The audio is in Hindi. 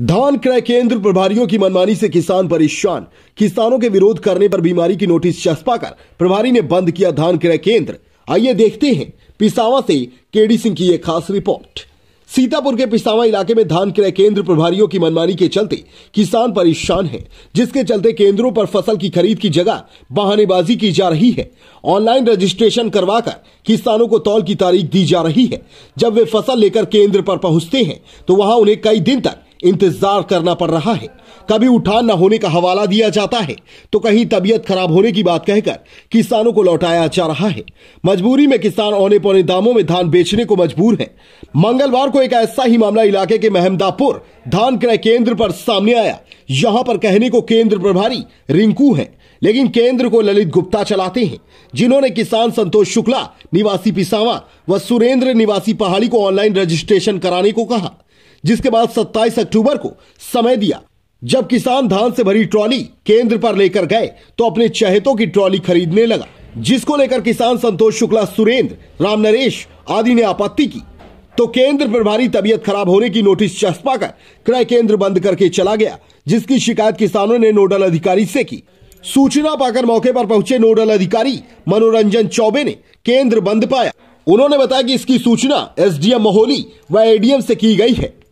धान क्रय केंद्र प्रभारियों की मनमानी से किसान परेशान किसानों के विरोध करने पर बीमारी की नोटिस चस्पा कर प्रभारी ने बंद किया धान क्रय केंद्र आइए देखते हैं पिसावा से केडी सिंह की एक खास रिपोर्ट सीतापुर के पिसावा इलाके में धान क्रय केंद्र प्रभारियों की मनमानी के चलते किसान परेशान हैं, जिसके चलते केंद्रों पर फसल की खरीद की जगह बहानेबाजी की जा रही है ऑनलाइन रजिस्ट्रेशन करवाकर किसानों को तौल की तारीख दी जा रही है जब वे फसल लेकर केंद्र पर पहुंचते हैं तो वहां उन्हें कई दिन तक इंतजार करना पड़ रहा है कभी उठान न होने का हवाला दिया जाता है तो कहीं तबीयत खराब होने की बात कहकर किसानों को लौटाया जा रहा है मजबूरी में किसान औने पौने दामों में धान बेचने को मजबूर है मंगलवार को एक ऐसा ही मामला इलाके के महमदापुर धान क्रय केंद्र पर सामने आया यहाँ पर कहने को केंद्र प्रभारी रिंकू है लेकिन केंद्र को ललित गुप्ता चलाते हैं जिन्होंने किसान संतोष शुक्ला निवासी पिसावा व सुरेंद्र निवासी पहाड़ी को ऑनलाइन रजिस्ट्रेशन कराने को कहा जिसके बाद 27 अक्टूबर को समय दिया जब किसान धान से भरी ट्रॉली केंद्र पर लेकर गए तो अपने चहेतों की ट्रॉली खरीदने लगा जिसको लेकर किसान संतोष शुक्ला सुरेंद्र राम नरेश आदि ने आपत्ति की तो केंद्र प्रभारी तबियत खराब होने की नोटिस चस्पा कर क्रय केंद्र बंद करके चला गया जिसकी शिकायत किसानों ने नोडल अधिकारी से की सूचना पाकर मौके पर पहुंचे नोडल अधिकारी मनोरंजन चौबे ने केंद्र बंद पाया उन्होंने बताया कि इसकी सूचना एसडीएम मोहोली व एडीएम से की गई है